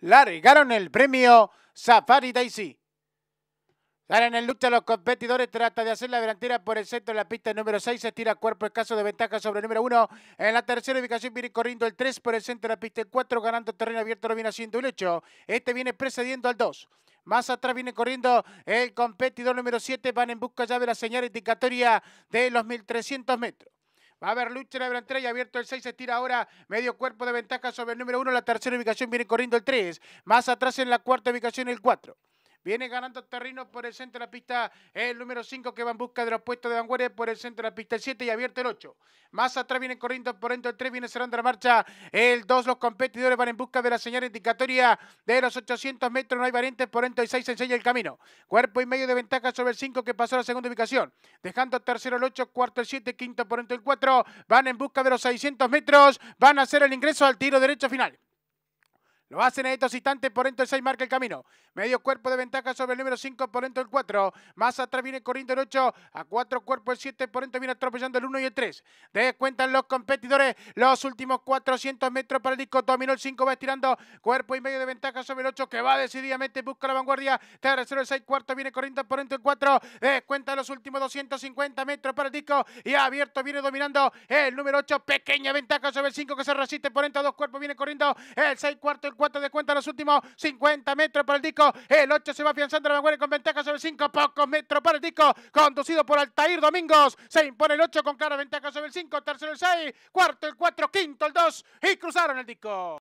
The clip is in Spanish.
largaron el premio Safari Daisy. Ahora en el lucha los competidores trata de hacer la delantera por el centro de la pista número 6. Se tira cuerpo escaso de ventaja sobre el número 1. En la tercera ubicación viene corriendo el 3 por el centro de la pista. 4 ganando terreno abierto lo viene haciendo el 8. Este viene precediendo al 2. Más atrás viene corriendo el competidor número 7. Van en busca ya de la señal indicatoria de los 1300 metros. Va a haber lucha en la delantera y abierto el 6. Se tira ahora medio cuerpo de ventaja sobre el número 1. La tercera ubicación viene corriendo el 3. Más atrás en la cuarta ubicación el 4. Viene ganando terreno por el centro de la pista el número 5 que va en busca de los puestos de vanguardia por el centro de la pista el 7 y abierto el 8. Más atrás viene corriendo por dentro el 3, viene cerrando la marcha el 2. Los competidores van en busca de la señal indicatoria de los 800 metros. No hay variantes por dentro el 6 enseña el camino. Cuerpo y medio de ventaja sobre el 5 que pasó a la segunda ubicación. Dejando tercero el 8, cuarto el 7, quinto por dentro el 4. Van en busca de los 600 metros. Van a hacer el ingreso al tiro derecho final. Lo hacen en estos instantes, por dentro el 6 marca el camino. Medio cuerpo de ventaja sobre el número 5, por dentro el 4. Más atrás viene corriendo el 8, a cuatro cuerpos el 7, por dentro viene atropellando el 1 y el 3. Descuentan los competidores los últimos 400 metros para el disco. Dominó el 5, va estirando cuerpo y medio de ventaja sobre el 8, que va decididamente, busca la vanguardia. Tercero el 6, cuarto viene corriendo por dentro el 4. Descuentan los últimos 250 metros para el disco y abierto viene dominando el número 8. Pequeña ventaja sobre el 5 que se resiste por dentro, dos cuerpos viene corriendo el 6, cuarto el cuarto de cuenta los últimos 50 metros para el disco. El 8 se va afianzando la vanguardia con ventaja sobre el 5. Pocos metros para el disco. Conducido por Altair Domingos. Se impone el 8 con clara ventaja sobre el 5. Tercero el 6. Cuarto el 4. Quinto el 2. Y cruzaron el disco.